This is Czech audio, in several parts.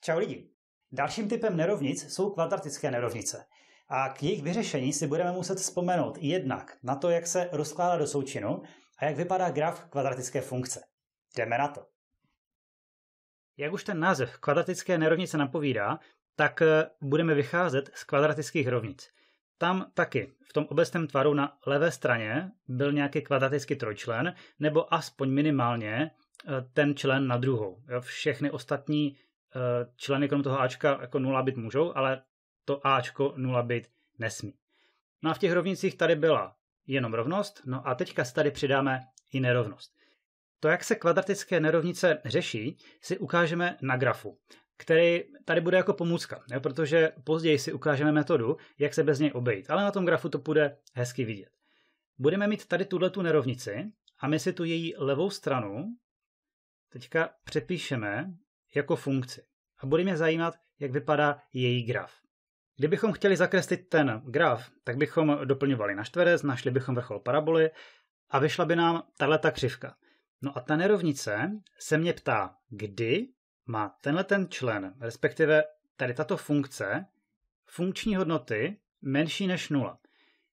Čau lidi! Dalším typem nerovnic jsou kvadratické nerovnice. A k jejich vyřešení si budeme muset vzpomenout jednak na to, jak se rozkládá do součinu a jak vypadá graf kvadratické funkce. Jdeme na to. Jak už ten název kvadratické nerovnice napovídá, tak eh, budeme vycházet z kvadratických rovnic. Tam taky v tom obecném tvaru na levé straně byl nějaký kvadratický trojčlen, nebo aspoň minimálně eh, ten člen na druhou. Všechny ostatní Eh, členy krom toho Ačka jako nula být můžou, ale to Ačko nula být nesmí. No a v těch rovnicích tady byla jenom rovnost, no a teďka tady přidáme i nerovnost. To, jak se kvadratické nerovnice řeší, si ukážeme na grafu, který tady bude jako pomůcka, jo, protože později si ukážeme metodu, jak se bez něj obejít, ale na tom grafu to bude hezky vidět. Budeme mít tady tuhle tu nerovnici a my si tu její levou stranu teďka přepíšeme jako funkci. A bude mě zajímat, jak vypadá její graf. Kdybychom chtěli zakreslit ten graf, tak bychom doplňovali na čtverec, našli bychom vrchol paraboly a vyšla by nám ta křivka. No a ta nerovnice se mě ptá, kdy má tenhle ten člen, respektive tady tato funkce, funkční hodnoty menší než nula.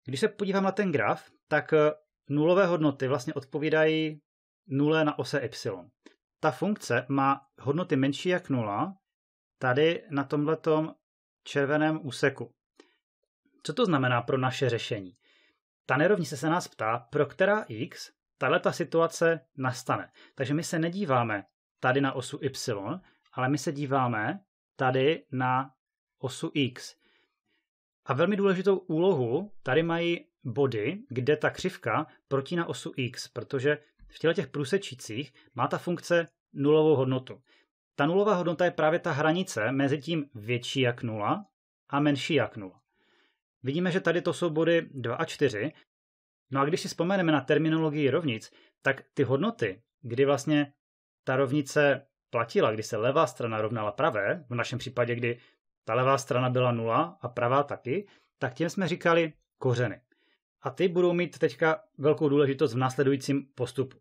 Když se podívám na ten graf, tak nulové hodnoty vlastně odpovídají nule na ose y ta funkce má hodnoty menší jak nula tady na tomhletom červeném úseku. Co to znamená pro naše řešení? Ta nerovnice se nás ptá, pro která x tahle ta situace nastane. Takže my se nedíváme tady na osu y, ale my se díváme tady na osu x. A velmi důležitou úlohu tady mají body, kde ta křivka protíná osu x, protože v těle těch průsečících má ta funkce nulovou hodnotu. Ta nulová hodnota je právě ta hranice mezi tím větší jak nula a menší jak nula. Vidíme, že tady to jsou body 2 a 4. No a když si vzpomeneme na terminologii rovnic, tak ty hodnoty, kdy vlastně ta rovnice platila, kdy se levá strana rovnala pravé, v našem případě, kdy ta levá strana byla nula a pravá taky, tak těm jsme říkali kořeny. A ty budou mít teďka velkou důležitost v následujícím postupu.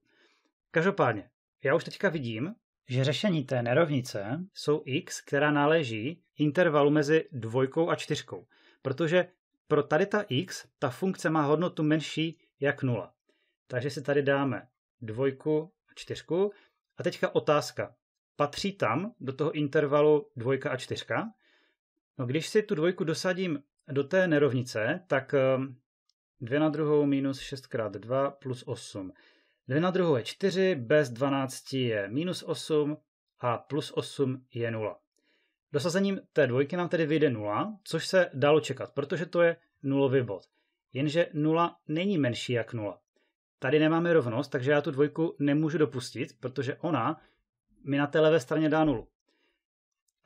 Každopádně, já už teďka vidím, že řešení té nerovnice jsou x, která náleží intervalu mezi dvojkou a čtyřkou, protože pro tady ta x, ta funkce má hodnotu menší jak nula. Takže si tady dáme dvojku a čtyřku. A teďka otázka. Patří tam do toho intervalu dvojka a čtyřka? No když si tu dvojku dosadím do té nerovnice, tak 2 ehm, na druhou minus 6 krát 2 plus 8. 2 na druhou je 4, bez 12 je minus 8 a plus 8 je 0. Dosazením té dvojky nám tedy vyjde 0, což se dalo čekat, protože to je nulový bod. Jenže 0 není menší jak 0. Tady nemáme rovnost, takže já tu dvojku nemůžu dopustit, protože ona mi na té levé straně dá 0.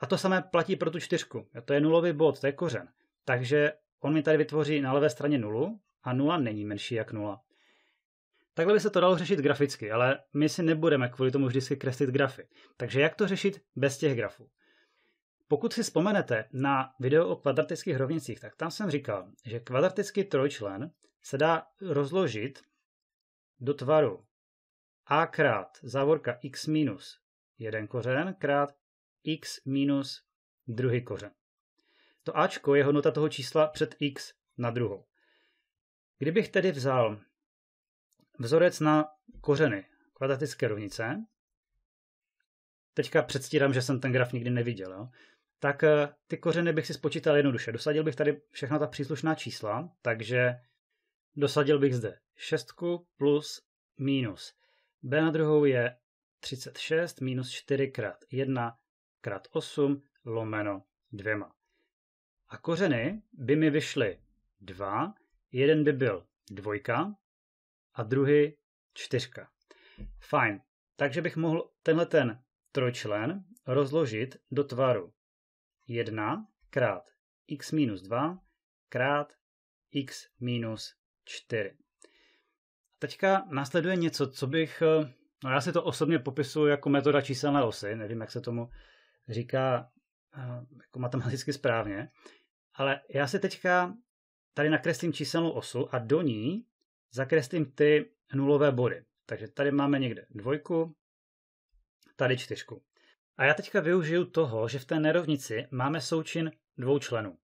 A to samé platí pro tu čtyřku. To je nulový bod, to je kořen. Takže on mi tady vytvoří na levé straně 0 a 0 není menší jak 0. Takhle by se to dalo řešit graficky, ale my si nebudeme kvůli tomu vždycky kreslit grafy. Takže jak to řešit bez těch grafů? Pokud si vzpomenete na video o kvadratických rovnicích, tak tam jsem říkal, že kvadratický trojčlen se dá rozložit do tvaru a krát závorka x minus jeden kořen krát x minus druhý kořen. To ačko je hodnota toho čísla před x na druhou. Kdybych tedy vzal vzorec na kořeny kvadratické rovnice, teďka předstírám, že jsem ten graf nikdy neviděl, jo? tak eh, ty kořeny bych si spočítal jednoduše. Dosadil bych tady všechna ta příslušná čísla, takže dosadil bych zde 6 plus minus. B na druhou je 36 minus 4 krát 1 krát 8 lomeno 2. A kořeny by mi vyšly 2, jeden by byl dvojka a druhý čtyřka. Fajn. Takže bych mohl tenhle ten trojčlen rozložit do tvaru 1 krát x minus 2 krát x minus 4. Teďka následuje něco, co bych, no já si to osobně popisuju jako metoda číselné osy, nevím, jak se tomu říká eh, jako matematicky správně, ale já si teďka tady nakreslím číselnou osu a do ní zakreslím ty nulové body. Takže tady máme někde dvojku, tady čtyřku. A já teďka využiju toho, že v té nerovnici máme součin dvou členů.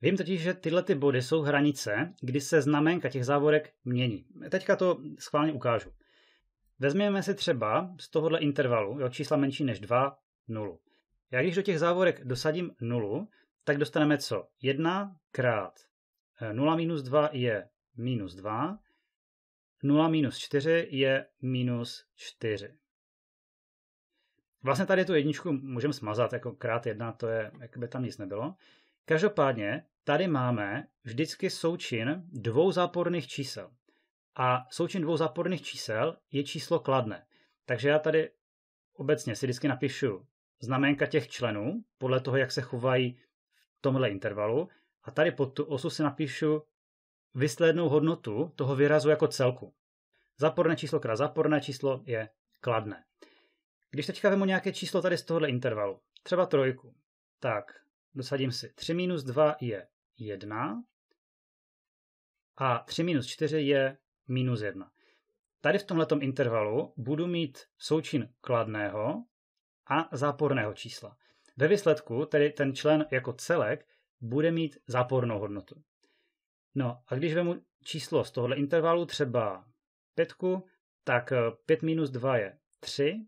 Vím totiž, že tyhle ty body jsou hranice, kdy se znamenka těch závorek mění. Teďka to schválně ukážu. Vezměme si třeba z tohohle intervalu jo, čísla menší než 2, 0. Já když do těch závorek dosadím 0, tak dostaneme co? 1 krát 0 eh, minus 2 je minus 2 0 minus 4 je minus 4. Vlastně tady tu jedničku můžeme smazat, jako krát jedna, to je, jak by tam nic nebylo. Každopádně tady máme vždycky součin dvou záporných čísel. A součin dvou záporných čísel je číslo kladné. Takže já tady obecně si vždycky napíšu znaménka těch členů podle toho, jak se chovají v tomhle intervalu. A tady pod tu osu si napíšu vyslednou hodnotu toho výrazu jako celku. Záporné číslo krát záporné číslo je kladné. Když teďka vemu nějaké číslo tady z tohohle intervalu, třeba trojku, tak dosadím si 3 minus 2 je 1 a 3 minus 4 je minus 1. Tady v tomto intervalu budu mít součin kladného a záporného čísla. Ve výsledku tedy ten člen jako celek bude mít zápornou hodnotu. No a když vemu číslo z tohohle intervalu, třeba 5, tak 5 eh, minus 2 je 3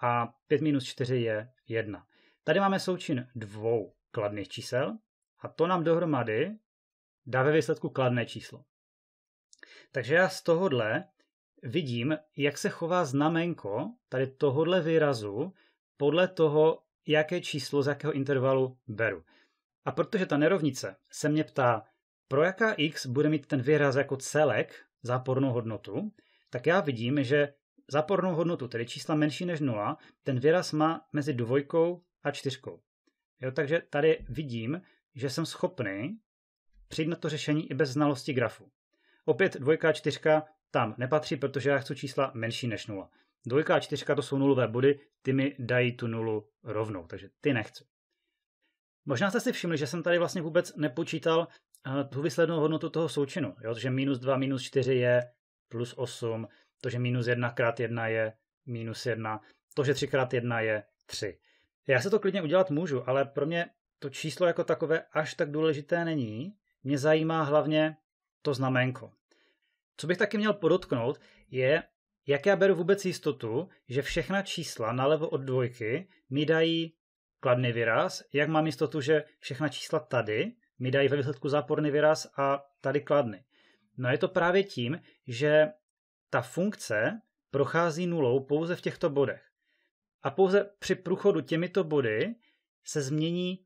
a 5 minus 4 je 1. Tady máme součin dvou kladných čísel a to nám dohromady dá ve výsledku kladné číslo. Takže já z tohohle vidím, jak se chová znamenko tady tohohle výrazu podle toho, jaké číslo z jakého intervalu beru. A protože ta nerovnice se mě ptá, pro jaká x bude mít ten výraz jako celek zápornou hodnotu, tak já vidím, že zápornou hodnotu, tedy čísla menší než 0, ten výraz má mezi dvojkou a čtyřkou. Jo, takže tady vidím, že jsem schopný přijít na to řešení i bez znalosti grafu. Opět dvojka a čtyřka tam nepatří, protože já chci čísla menší než 0. Dvojka a čtyřka to jsou nulové body, ty mi dají tu nulu rovnou, takže ty nechci. Možná jste si všimli, že jsem tady vlastně vůbec nepočítal tu výslednou hodnotu toho součinu. Jo? To, že minus 2 minus 4 je plus 8, to, že minus 1 krát 1 je minus 1, to, že 3 krát 1 je 3. Já se to klidně udělat můžu, ale pro mě to číslo jako takové až tak důležité není. Mě zajímá hlavně to znamenko. Co bych taky měl podotknout, je, jak já beru vůbec jistotu, že všechna čísla nalevo od dvojky mi dají kladný výraz, jak mám jistotu, že všechna čísla tady mi dají ve výsledku záporný výraz a tady kladný. No je to právě tím, že ta funkce prochází nulou pouze v těchto bodech. A pouze při průchodu těmito body se změní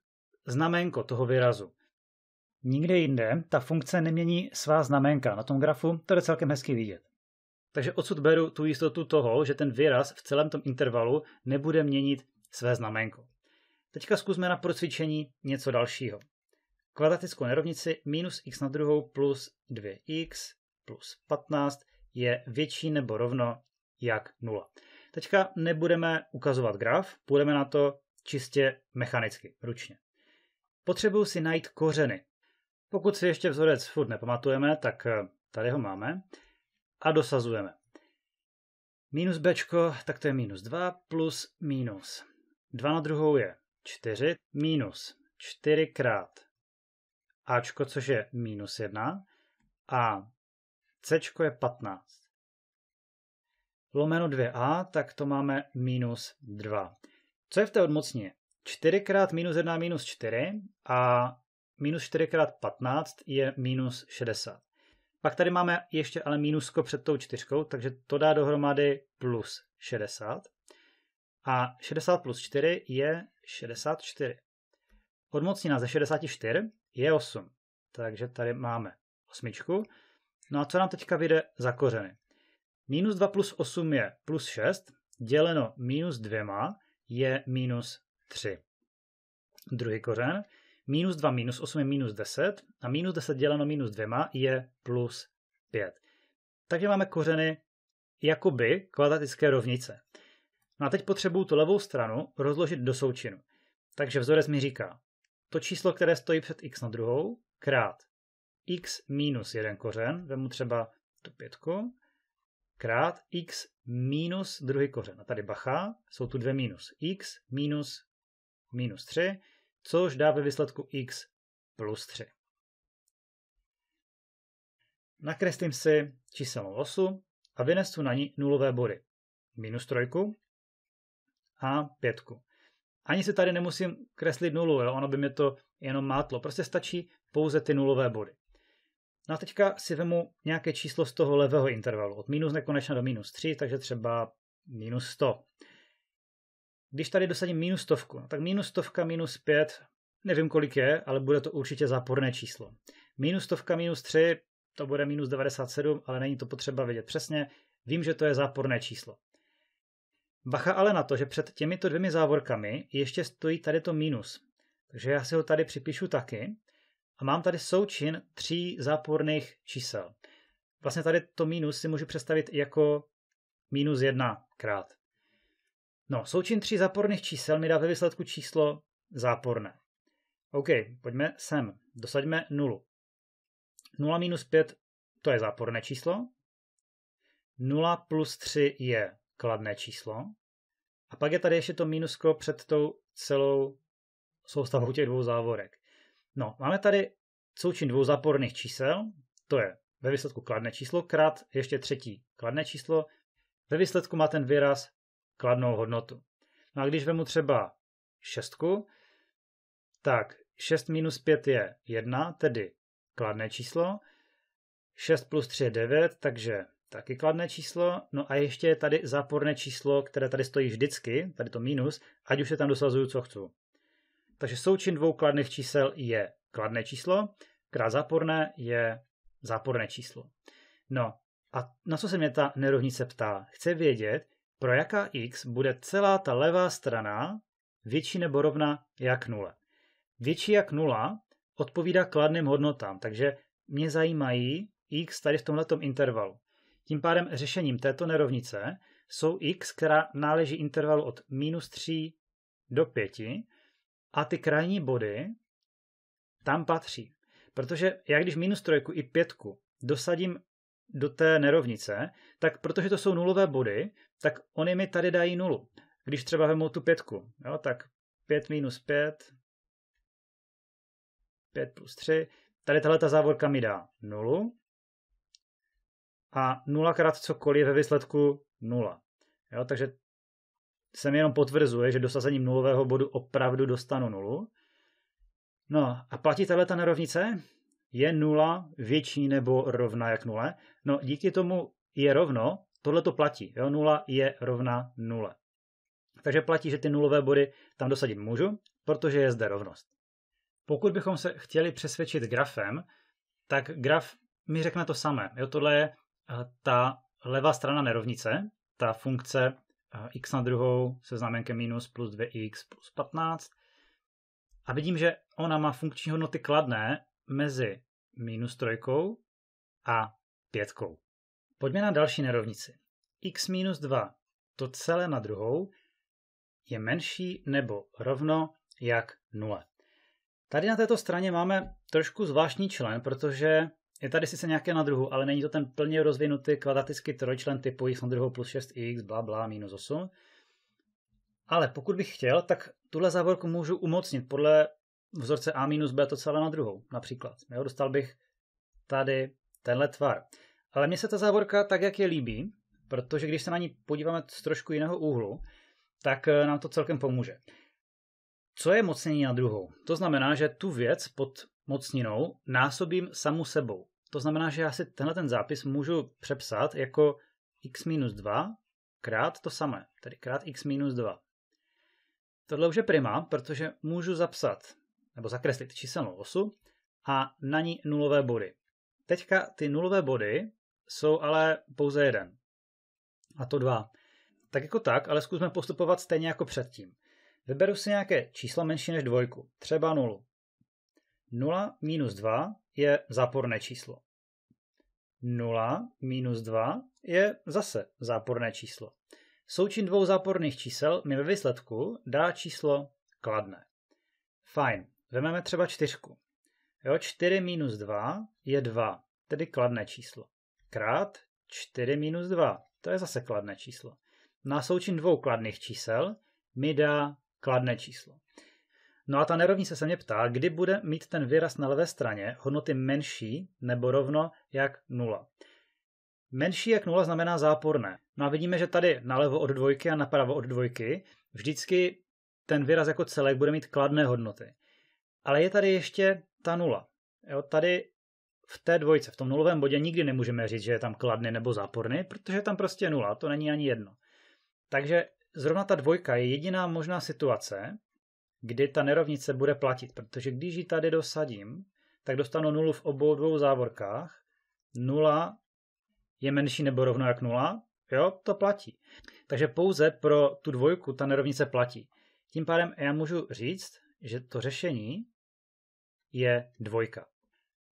znamenko toho výrazu. Nikde jinde ta funkce nemění svá znamenka. Na tom grafu to je celkem hezky vidět. Takže odsud beru tu jistotu toho, že ten výraz v celém tom intervalu nebude měnit své znamenko. Teďka zkusme na procvičení něco dalšího. Kvadratickou nerovnici minus x na druhou plus 2x plus 15 je větší nebo rovno jak 0. Teďka nebudeme ukazovat graf, půjdeme na to čistě mechanicky, ručně. Potřebuju si najít kořeny. Pokud si ještě vzorec furt nepamatujeme, tak eh, tady ho máme a dosazujeme. Minus b, tak to je minus 2 plus minus. 2 na druhou je 4, minus 4 krát Ačko, což je minus 1 a C je 15. Lomeno 2a, tak to máme minus 2. Co je v té odmocně? 4 x minus 1 minus 4 a minus 4 x 15 je minus 60. Pak tady máme ještě ale mínusko před tou čtyřkou, takže to dá dohromady plus 60. A 60 plus 4 je 64. Odmocnina ze 64 je 8. Takže tady máme osmičku. No a co nám teďka vyjde za kořeny? Minus 2 plus 8 je plus 6, děleno minus 2 je minus 3. Druhý kořen. Minus 2 minus 8 je minus 10 a minus 10 děleno minus 2 je plus 5. Takže máme kořeny jakoby kvadratické rovnice. No a teď potřebuju tu levou stranu rozložit do součinu. Takže vzorec mi říká to číslo, které stojí před x na druhou, krát x minus jeden kořen, vemu třeba tu pětku, krát x minus druhý kořen. A tady bacha, jsou tu dvě minus. x minus minus 3, což dá ve výsledku x plus 3. Nakreslím si číselnou osu a vynesu na ní nulové body. Minus trojku a pětku ani si tady nemusím kreslit nulu, jo? ono by mě to jenom mátlo. Prostě stačí pouze ty nulové body. No a teďka si vemu nějaké číslo z toho levého intervalu, od minus nekonečna do minus 3, takže třeba minus 100. Když tady dosadím minus stovku, no tak minus stovka minus 5, nevím kolik je, ale bude to určitě záporné číslo. Minus stovka minus 3, to bude minus 97, ale není to potřeba vědět přesně, vím, že to je záporné číslo. Bacha ale na to, že před těmito dvěmi závorkami ještě stojí tady to minus. Takže já si ho tady připíšu taky a mám tady součin tří záporných čísel. Vlastně tady to minus si můžu představit jako minus jedna krát. No, součin tří záporných čísel mi dá ve výsledku číslo záporné. OK, pojďme sem. Dosaďme nulu. 0 minus 5 to je záporné číslo. 0 plus 3 je kladné číslo. A pak je tady ještě to mínusko před tou celou soustavou těch dvou závorek. No, máme tady součin dvou záporných čísel, to je ve výsledku kladné číslo, krát ještě třetí kladné číslo, ve výsledku má ten výraz kladnou hodnotu. No a když vemu třeba šestku, tak 6 minus 5 je 1, tedy kladné číslo, 6 plus 3 je 9, takže Taky kladné číslo. No a ještě je tady záporné číslo, které tady stojí vždycky, tady to minus, ať už se tam dosazuju, co chci. Takže součin dvou kladných čísel je kladné číslo, krát záporné je záporné číslo. No a na co se mě ta nerovnice ptá? Chce vědět, pro jaká x bude celá ta levá strana větší nebo rovna jak nule. Větší jak nula odpovídá kladným hodnotám, takže mě zajímají x tady v tomto intervalu. Tím pádem řešením této nerovnice jsou x, která náleží intervalu od minus 3 do 5 a ty krajní body tam patří. Protože já když minus 3 i 5 dosadím do té nerovnice, tak protože to jsou nulové body, tak oni mi tady dají nulu. Když třeba vemu tu pětku, jo, tak 5 minus 5, 5 plus 3, tady tahle ta závorka mi dá nulu, a nulakrát cokoliv ve výsledku nula. Jo, takže se mi jenom potvrzuje, že dosazením nulového bodu opravdu dostanu nulu. No a platí tahle ta nerovnice? Je nula větší nebo rovna jak nule? No díky tomu je rovno, tohle to platí. Jo? Nula je rovna nule. Takže platí, že ty nulové body tam dosadit můžu, protože je zde rovnost. Pokud bychom se chtěli přesvědčit grafem, tak graf mi řekne to samé. Jo, tohle je ta levá strana nerovnice, ta funkce x na druhou se znamenkem minus plus 2x plus 15. A vidím, že ona má funkční hodnoty kladné mezi minus trojkou a pětkou. Pojďme na další nerovnici. x minus 2, to celé na druhou, je menší nebo rovno jak 0. Tady na této straně máme trošku zvláštní člen, protože je tady sice nějaké na druhu, ale není to ten plně rozvinutý kvadratický trojčlen typu x na druhou plus 6x, bla, bla, minus 8. Ale pokud bych chtěl, tak tuhle závorku můžu umocnit podle vzorce a minus b to celé na druhou, například. Jo, dostal bych tady tenhle tvar. Ale mně se ta závorka tak, jak je líbí, protože když se na ní podíváme z trošku jiného úhlu, tak eh, nám to celkem pomůže. Co je mocnění na druhou? To znamená, že tu věc pod mocninou násobím samu sebou. To znamená, že já si tenhle ten zápis můžu přepsat jako x minus 2 krát to samé, tedy krát x minus 2. Tohle už je prima, protože můžu zapsat nebo zakreslit číselnou osu a na ní nulové body. Teďka ty nulové body jsou ale pouze jeden, a to dva. Tak jako tak, ale zkusme postupovat stejně jako předtím. Vyberu si nějaké číslo menší než dvojku, třeba nulu. 0 minus 2 je záporné číslo. 0 minus 2 je zase záporné číslo. Součin dvou záporných čísel mi ve výsledku dá číslo kladné. Fajn, vezmeme třeba čtyřku. Jo, 4 minus 2 je 2, tedy kladné číslo. Krát 4 minus 2, to je zase kladné číslo. Na součin dvou kladných čísel mi dá kladné číslo. No a ta nerovnice se mě ptá, kdy bude mít ten výraz na levé straně hodnoty menší nebo rovno jak nula. Menší jak nula znamená záporné. No a vidíme, že tady nalevo od dvojky a napravo od dvojky vždycky ten výraz jako celek bude mít kladné hodnoty. Ale je tady ještě ta nula. Jo, tady v té dvojce, v tom nulovém bodě nikdy nemůžeme říct, že je tam kladný nebo záporný, protože je tam prostě nula, to není ani jedno. Takže zrovna ta dvojka je jediná možná situace, kdy ta nerovnice bude platit, protože když ji tady dosadím, tak dostanu nulu v obou dvou závorkách. Nula je menší nebo rovno jak nula, jo, to platí. Takže pouze pro tu dvojku ta nerovnice platí. Tím pádem já můžu říct, že to řešení je dvojka.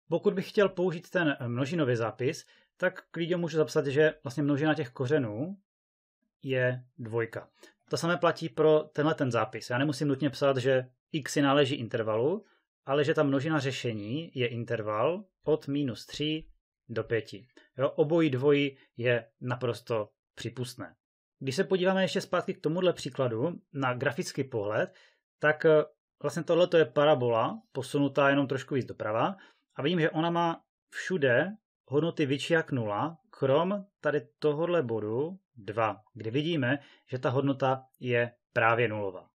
Pokud bych chtěl použít ten množinový zápis, tak klidně můžu zapsat, že vlastně množina těch kořenů je dvojka. To samé platí pro tenhle ten zápis. Já nemusím nutně psát, že x si náleží intervalu, ale že ta množina řešení je interval od minus 3 do 5. Jo, obojí dvojí je naprosto připustné. Když se podíváme ještě zpátky k tomuhle příkladu na grafický pohled, tak eh, vlastně tohle je parabola, posunutá jenom trošku víc doprava a vidím, že ona má všude hodnoty větší jak nula, krom tady tohohle bodu 2, kdy vidíme, že ta hodnota je právě nulová.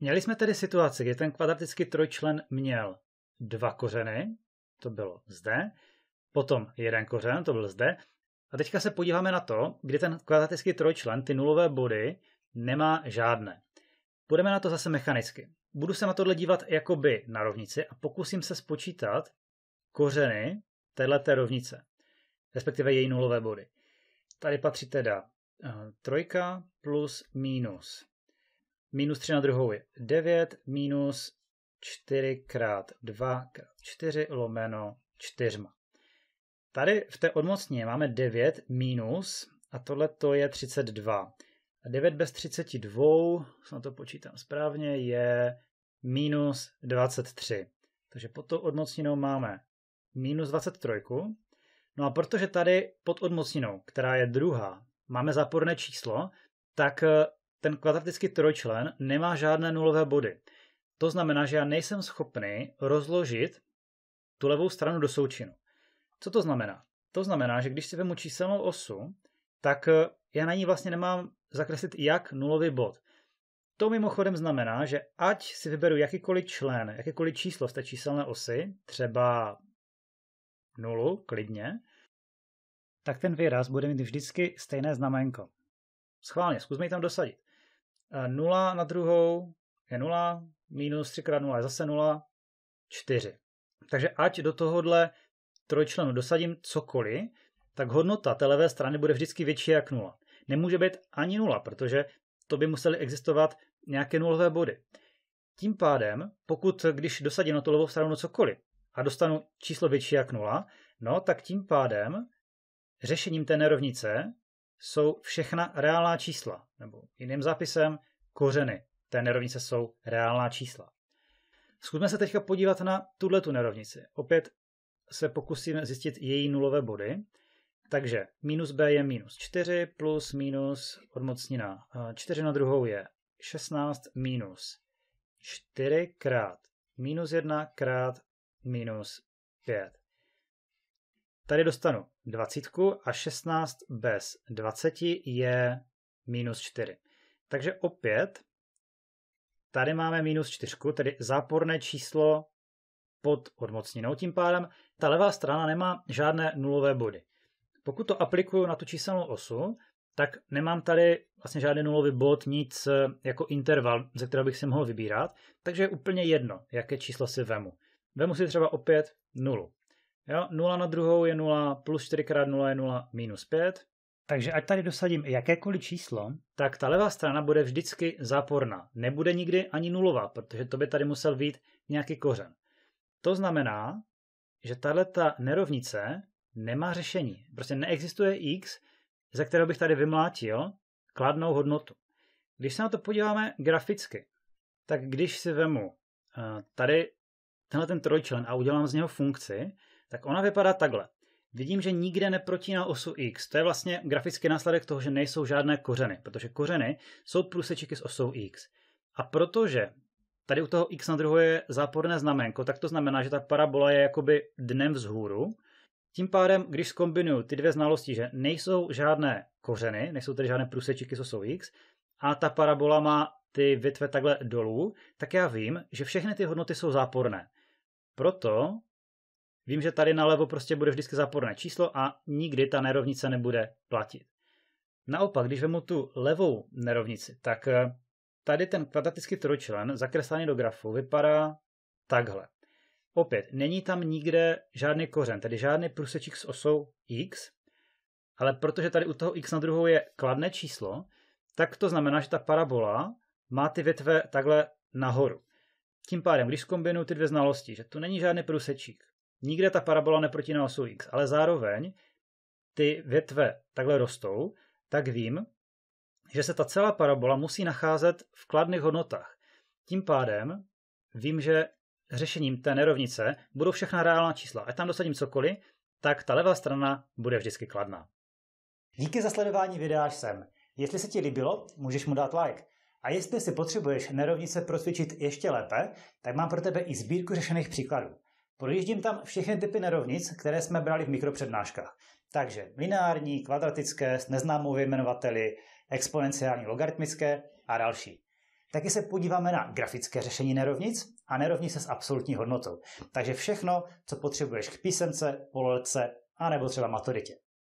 Měli jsme tedy situaci, kdy ten kvadratický trojčlen měl dva kořeny, to bylo zde, potom jeden kořen, to byl zde, a teďka se podíváme na to, kdy ten kvadratický trojčlen, ty nulové body, nemá žádné. Budeme na to zase mechanicky. Budu se na tohle dívat jakoby na rovnici a pokusím se spočítat kořeny téhleté rovnice, respektive její nulové body. Tady patří teda Eh, trojka plus minus. Minus 3 na druhou je 9, minus 4 krát 2 krát 4 lomeno 4. Tady v té odmocně máme 9 minus a tohle to je 32. A 9 bez 32, snad to počítám správně, je minus 23. Takže pod tou odmocninou máme minus 23. No a protože tady pod odmocninou, která je druhá, máme záporné číslo, tak eh, ten kvadratický trojčlen nemá žádné nulové body. To znamená, že já nejsem schopný rozložit tu levou stranu do součinu. Co to znamená? To znamená, že když si vemu číselnou osu, tak eh, já na ní vlastně nemám zakreslit jak nulový bod. To mimochodem znamená, že ať si vyberu jakýkoliv člen, jakékoliv číslo z té číselné osy, třeba nulu klidně, tak ten výraz bude mít vždycky stejné znamenko. Schválně, zkusme ji tam dosadit. 0 eh, na druhou je 0, minus 3 krát 0 je zase 0, 4. Takže ať do tohohle trojčlenu dosadím cokoliv, tak hodnota té levé strany bude vždycky větší jak 0. Nemůže být ani 0, protože to by musely existovat nějaké nulové body. Tím pádem, pokud když dosadím na tu levou stranu cokoliv a dostanu číslo větší jak 0, no tak tím pádem řešením té nerovnice jsou všechna reálná čísla, nebo jiným zápisem kořeny té nerovnice jsou reálná čísla. Zkusme se teďka podívat na tuhle tu nerovnici. Opět se pokusíme zjistit její nulové body. Takže minus b je minus 4 plus minus odmocnina 4 na druhou je 16 minus 4 krát minus 1 krát minus 5. Tady dostanu dvacítku a 16 bez 20 je minus 4. Takže opět tady máme minus 4, tedy záporné číslo pod odmocninou. Tím pádem ta levá strana nemá žádné nulové body. Pokud to aplikuju na tu číselnou osu, tak nemám tady vlastně žádný nulový bod, nic jako interval, ze kterého bych si mohl vybírat, takže je úplně jedno, jaké číslo si vemu. Vemu si třeba opět nulu. Jo, 0 na druhou je 0, plus 4 krát 0 je 0, minus 5. Takže ať tady dosadím jakékoliv číslo, tak ta levá strana bude vždycky záporná. Nebude nikdy ani nulová, protože to by tady musel být nějaký kořen. To znamená, že tahle ta nerovnice nemá řešení. Prostě neexistuje x, za kterého bych tady vymlátil kladnou hodnotu. Když se na to podíváme graficky, tak když si vemu eh, tady tenhle ten trojčlen a udělám z něho funkci, tak ona vypadá takhle. Vidím, že nikde neprotíná osu x. To je vlastně grafický následek toho, že nejsou žádné kořeny, protože kořeny jsou průsečíky s osou x. A protože tady u toho x na druhou je záporné znamenko, tak to znamená, že ta parabola je jakoby dnem vzhůru. Tím pádem, když zkombinuju ty dvě znalosti, že nejsou žádné kořeny, nejsou tedy žádné průsečíky s osou x, a ta parabola má ty větve takhle dolů, tak já vím, že všechny ty hodnoty jsou záporné. Proto Vím, že tady nalevo prostě bude vždycky záporné číslo a nikdy ta nerovnice nebude platit. Naopak, když vemu tu levou nerovnici, tak eh, tady ten kvadratický trojčlen zakreslený do grafu vypadá takhle. Opět, není tam nikde žádný kořen, tedy žádný průsečík s osou x, ale protože tady u toho x na druhou je kladné číslo, tak to znamená, že ta parabola má ty větve takhle nahoru. Tím pádem, když zkombinuju ty dvě znalosti, že tu není žádný průsečík nikde ta parabola neprotíná osu x, ale zároveň ty větve takhle rostou, tak vím, že se ta celá parabola musí nacházet v kladných hodnotách. Tím pádem vím, že řešením té nerovnice budou všechna reálná čísla. Ať tam dosadím cokoliv, tak ta levá strana bude vždycky kladná. Díky za sledování videa až sem. Jestli se ti líbilo, můžeš mu dát like. A jestli si potřebuješ nerovnice procvičit ještě lépe, tak mám pro tebe i sbírku řešených příkladů. Projíždím tam všechny typy nerovnic, které jsme brali v mikropřednáškách. Takže lineární, kvadratické, s neznámou vyjmenovateli, exponenciální, logaritmické a další. Taky se podíváme na grafické řešení nerovnic a nerovnice s absolutní hodnotou. Takže všechno, co potřebuješ k písemce, pololetce a nebo třeba maturitě.